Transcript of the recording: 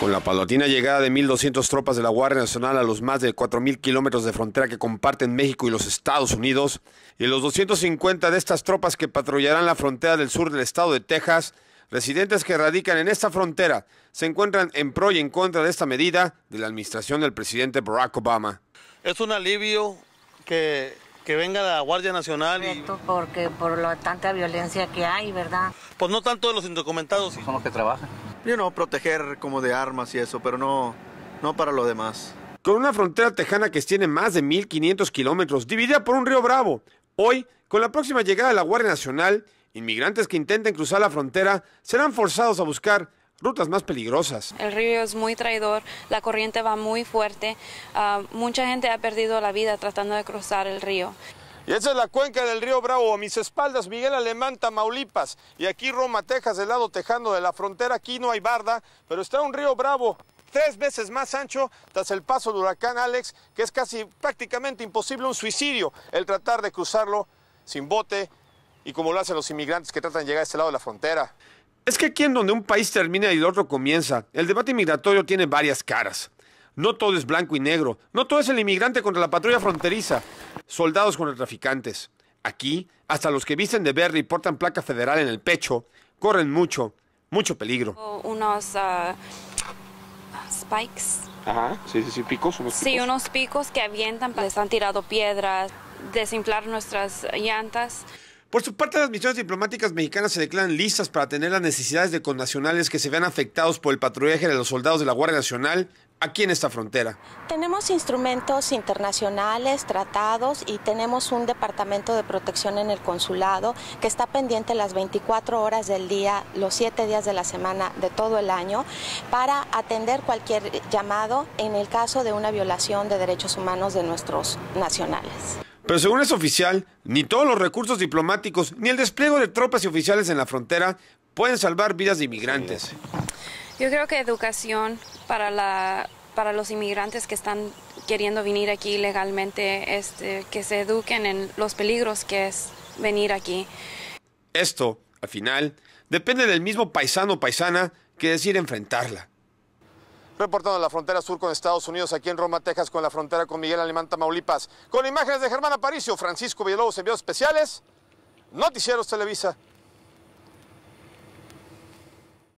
Con la palatina llegada de 1.200 tropas de la Guardia Nacional a los más de 4.000 kilómetros de frontera que comparten México y los Estados Unidos, y los 250 de estas tropas que patrullarán la frontera del sur del estado de Texas, residentes que radican en esta frontera se encuentran en pro y en contra de esta medida de la administración del presidente Barack Obama. Es un alivio que, venga la Guardia Nacional. Porque por la tanta violencia que hay, ¿verdad? Pues no tanto de los indocumentados. Son los que trabajan you proteger como de armas y eso, pero no, no para lo demás. Con una frontera tejana que tiene más de 1.500 kilómetros, dividida por un río Bravo, hoy, con la próxima llegada de la Guardia Nacional, inmigrantes que intenten cruzar la frontera serán forzados a buscar rutas más peligrosas. El río es muy traidor, la corriente va muy fuerte, ah, mucha gente ha perdido la vida tratando de cruzar el río. Y esa es la cuenca del río Bravo. A mis espaldas, Miguel Alemán, Tamaulipas. Y aquí Roma, Texas, del lado tejano de la frontera. Aquí no hay barda, pero está un río Bravo tres veces más ancho tras el paso del huracán Alex, que es casi prácticamente imposible un suicidio el tratar de cruzarlo sin bote y como lo hacen los inmigrantes que tratan de llegar a este lado de la frontera. Es que aquí en donde un país termina y el otro comienza, el debate migratorio tiene varias caras. No todo es blanco y negro, no todo es el inmigrante contra la patrulla fronteriza. Soldados contra traficantes. Aquí, hasta los que visten de verde y portan placa federal en el pecho, corren mucho, mucho peligro. unos ah, spikes. Ajá, sí, sí, sí, picos, unos picos. Sí, unos picos que avientan, les han tirado piedras, desinflar nuestras llantas. Por su parte, las misiones diplomáticas mexicanas se declaran listas para atender las necesidades de connacionales que se vean afectados por el patrullaje de los soldados de la Guardia Nacional aquí en esta frontera. Tenemos instrumentos internacionales, tratados y tenemos un departamento de protección en el consulado que está pendiente las 24 horas del día, los 7 días de la semana de todo el año para atender cualquier llamado en el caso de una violación de derechos humanos de nuestros nacionales. Pero según es oficial, ni todos los recursos diplomáticos ni el despliegue de tropas y oficiales en la frontera pueden salvar vidas de inmigrantes. Yo creo que educación para, la, para los inmigrantes que están queriendo venir aquí legalmente, este, que se eduquen en los peligros que es venir aquí. Esto, al final, depende del mismo paisano o paisana que decide enfrentarla reportando la frontera sur con Estados Unidos, aquí en Roma, Texas, con la frontera con Miguel Alemán, Tamaulipas. Con imágenes de Germán Aparicio, Francisco Villalobos, envíos especiales, Noticieros Televisa.